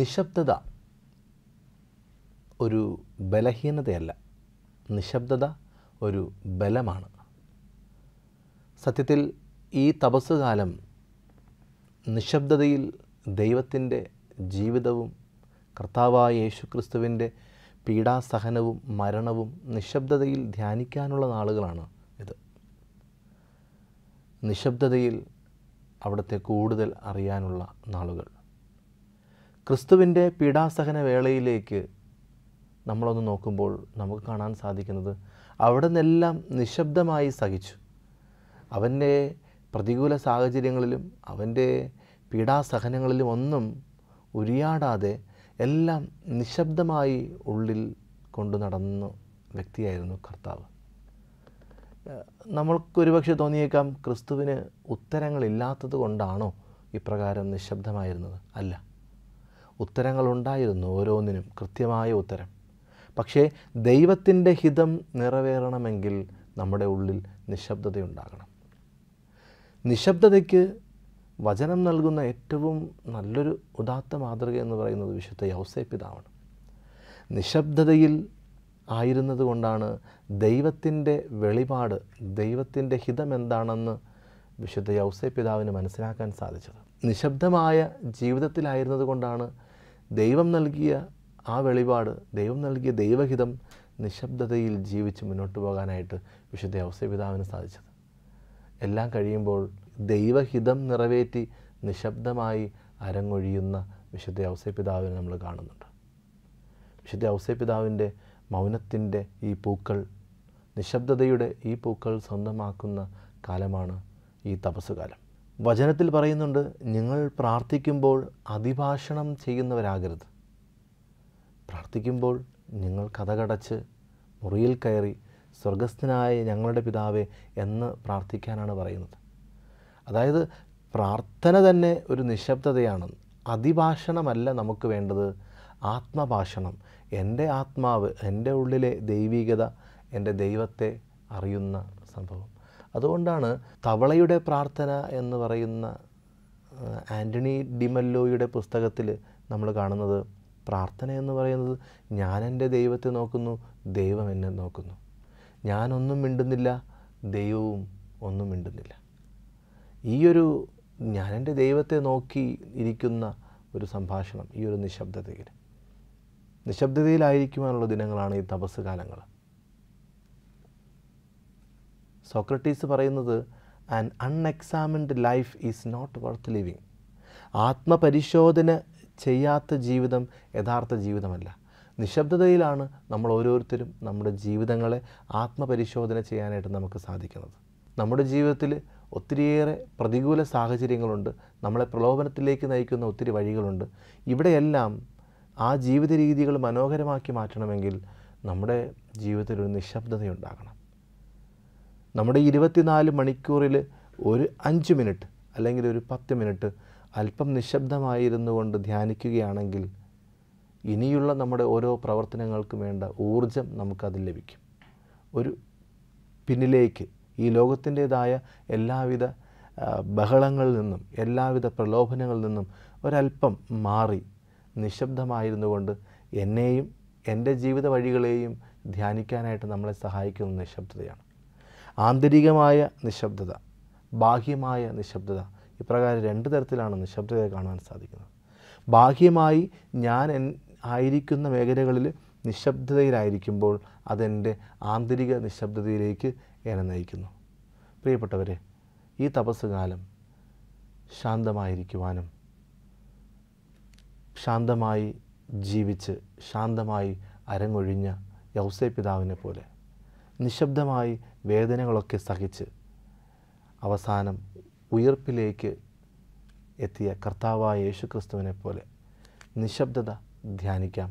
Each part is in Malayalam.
നിശബ്ദത ഒരു ബലഹീനതയല്ല നിശബ്ദത ഒരു ബലമാണ് സത്യത്തിൽ ഈ തപസ്സുകാലം നിശബ്ദതയിൽ ദൈവത്തിൻ്റെ ജീവിതവും കർത്താവായ യേശുക്രിസ്തുവിൻ്റെ പീഡാസഹനവും മരണവും നിശബ്ദതയിൽ ധ്യാനിക്കാനുള്ള നാളുകളാണ് ഇത് നിശബ്ദതയിൽ അവിടുത്തെ കൂടുതൽ അറിയാനുള്ള നാളുകൾ ക്രിസ്തുവിൻ്റെ പീഡാസഹന വേളയിലേക്ക് നമ്മളൊന്ന് നോക്കുമ്പോൾ നമുക്ക് കാണാൻ സാധിക്കുന്നത് അവിടെ നിന്നെല്ലാം നിശബ്ദമായി സഹിച്ചു അവൻ്റെ പ്രതികൂല സാഹചര്യങ്ങളിലും അവൻ്റെ പീഡാസഹനങ്ങളിലും ഒന്നും ഉരിയാടാതെ എല്ലാം നിശബ്ദമായി ഉള്ളിൽ കൊണ്ടു നടന്ന വ്യക്തിയായിരുന്നു കർത്താവ് നമ്മൾക്കൊരുപക്ഷെ തോന്നിയേക്കാം ക്രിസ്തുവിന് ഉത്തരങ്ങളില്ലാത്തത് കൊണ്ടാണോ ഇപ്രകാരം നിശബ്ദമായിരുന്നത് അല്ല ഉത്തരങ്ങളുണ്ടായിരുന്നു ഓരോന്നിനും കൃത്യമായ ഉത്തരം പക്ഷേ ദൈവത്തിൻ്റെ ഹിതം നിറവേറണമെങ്കിൽ നമ്മുടെ ഉള്ളിൽ നിശബ്ദതയുണ്ടാകണം നിശബ്ദതയ്ക്ക് വചനം നൽകുന്ന ഏറ്റവും നല്ലൊരു ഉദാത്ത മാതൃക എന്ന് പറയുന്നത് വിശുദ്ധ യൗസേ പിതാവാണ് നിശബ്ദതയിൽ ആയിരുന്നത് കൊണ്ടാണ് ദൈവത്തിൻ്റെ വെളിപാട് ദൈവത്തിൻ്റെ ഹിതം എന്താണെന്ന് വിശുദ്ധ യൗസേ പിതാവിന് മനസ്സിലാക്കാൻ സാധിച്ചത് നിശബ്ദമായ ജീവിതത്തിലായിരുന്നതുകൊണ്ടാണ് കൊണ്ടാണ് ദൈവം നൽകിയ ആ വെളിപാട് ദൈവം നൽകിയ ദൈവഹിതം നിശബ്ദതയിൽ ജീവിച്ച് മുന്നോട്ട് പോകാനായിട്ട് വിശുദ്ധ ഔസ്യപിതാവിന് സാധിച്ചത് എല്ലാം കഴിയുമ്പോൾ ദൈവഹിതം നിറവേറ്റി നിശബ്ദമായി അരങ്ങൊഴിയുന്ന വിശുദ്ധ ഔസ്യപിതാവിനെ നമ്മൾ കാണുന്നുണ്ട് വിശുദ്ധ ഔസ്യപിതാവിൻ്റെ മൗനത്തിൻ്റെ ഈ പൂക്കൾ നിശബ്ദതയുടെ ഈ പൂക്കൾ സ്വന്തമാക്കുന്ന കാലമാണ് ഈ തപസ്സുകാലം വചനത്തിൽ പറയുന്നുണ്ട് നിങ്ങൾ പ്രാർത്ഥിക്കുമ്പോൾ അതിഭാഷണം ചെയ്യുന്നവരാകരുത് പ്രാർത്ഥിക്കുമ്പോൾ നിങ്ങൾ കഥകടച്ച് മുറിയിൽ കയറി സ്വർഗസ്ഥനായ ഞങ്ങളുടെ പിതാവേ എന്ന് പ്രാർത്ഥിക്കാനാണ് പറയുന്നത് അതായത് പ്രാർത്ഥന തന്നെ ഒരു നിശബ്ദതയാണ് അതിഭാഷണമല്ല നമുക്ക് വേണ്ടത് ആത്മഭാഷണം എൻ്റെ ആത്മാവ് എൻ്റെ ഉള്ളിലെ ദൈവികത എൻ്റെ ദൈവത്തെ അറിയുന്ന സംഭവം അതുകൊണ്ടാണ് തവളയുടെ പ്രാർത്ഥന എന്ന് പറയുന്ന ആൻ്റണി ഡിമല്ലോയുടെ പുസ്തകത്തിൽ നമ്മൾ കാണുന്നത് പ്രാർത്ഥന എന്ന് പറയുന്നത് ഞാൻ എൻ്റെ ദൈവത്തെ നോക്കുന്നു ദൈവം എന്നെ നോക്കുന്നു ഞാനൊന്നും മിണ്ടുന്നില്ല ദൈവവും ഒന്നും മിണ്ടുന്നില്ല ഈയൊരു ഞാൻ എൻ്റെ ദൈവത്തെ നോക്കി ഇരിക്കുന്ന ഒരു സംഭാഷണം ഈ ഒരു നിശബ്ദതയിൽ നിശബ്ദതയിലായിരിക്കുവാനുള്ള ദിനങ്ങളാണ് ഈ തപസ് കാലങ്ങൾ സോക്രട്ടീസ് പറയുന്നത് an unexamined life is not worth living ആത്മപരിശോധന ചെയ്യാത്ത ജീവിതം യഥാർത്ഥ ജീവിതമല്ല നിശബ്ദതയിലാണ് നമ്മൾ ഓരോരുത്തരും നമ്മുടെ ജീവിതങ്ങളെ ആത്മപരിശോധന ചെയ്യാനായിട്ട് നമുക്ക് സാധിക്കുന്നത് നമ്മുടെ ജീവിതത്തിൽ ഒത്തിരിയേറെ പ്രതികൂല സാഹചര്യങ്ങളുണ്ട് നമ്മളെ പ്രലോഭനത്തിലേക്ക് നയിക്കുന്ന ഒത്തിരി വഴികളുണ്ട് ഇവിടെയെല്ലാം ആ ജീവിത രീതികൾ മനോഹരമാക്കി മാറ്റണമെങ്കിൽ നമ്മുടെ ജീവിതത്തിൽ ഒരു നിശബ്ദതയുണ്ടാകണം നമ്മുടെ ഇരുപത്തിനാല് മണിക്കൂറിൽ ഒരു അഞ്ച് മിനിറ്റ് അല്ലെങ്കിൽ ഒരു പത്ത് മിനിറ്റ് അല്പം നിശബ്ദമായിരുന്നു കൊണ്ട് ധ്യാനിക്കുകയാണെങ്കിൽ ഇനിയുള്ള നമ്മുടെ ഓരോ പ്രവർത്തനങ്ങൾക്കും വേണ്ട ഊർജം നമുക്കതിൽ ലഭിക്കും ഒരു പിന്നിലേക്ക് ഈ ലോകത്തിൻ്റേതായ എല്ലാവിധ ബഹളങ്ങളിൽ നിന്നും എല്ലാവിധ പ്രലോഭനങ്ങളിൽ നിന്നും ഒരല്പം മാറി നിശബ്ദമായിരുന്നു കൊണ്ട് എന്നെയും എൻ്റെ ജീവിത വഴികളെയും ധ്യാനിക്കാനായിട്ട് നമ്മളെ സഹായിക്കുന്ന നിശബ്ദതയാണ് ആന്തരികമായ നിശബ്ദത ബാഹ്യമായ നിശബ്ദത ഇപ്രകാരം രണ്ട് തരത്തിലാണ് നിശബ്ദതയെ കാണാൻ സാധിക്കുന്നത് ബാഹ്യമായി ഞാൻ ആയിരിക്കുന്ന മേഖലകളിൽ നിശബ്ദതയിലായിരിക്കുമ്പോൾ അതെൻ്റെ ആന്തരിക നിശബ്ദതയിലേക്ക് എന്നെ നയിക്കുന്നു പ്രിയപ്പെട്ടവരെ ഈ തപസ്സുകാലം ശാന്തമായിരിക്കുവാനും ശാന്തമായി ജീവിച്ച് ശാന്തമായി അരങ്ങൊഴിഞ്ഞ യൗസേ പിതാവിനെ പോലെ നിശബ്ദമായി വേദനകളൊക്കെ സഹിച്ച് അവസാനം ഉയർപ്പിലേക്ക് എത്തിയ കർത്താവായ യേശു ക്രിസ്തുവിനെ പോലെ നിശബ്ദത ധ്യാനിക്കാം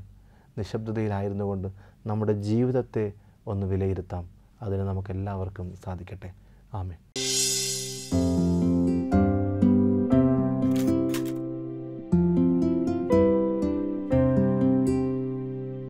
നിശബ്ദതയിലായിരുന്നു കൊണ്ട് നമ്മുടെ ജീവിതത്തെ ഒന്ന് വിലയിരുത്താം അതിന് നമുക്കെല്ലാവർക്കും സാധിക്കട്ടെ ആമേ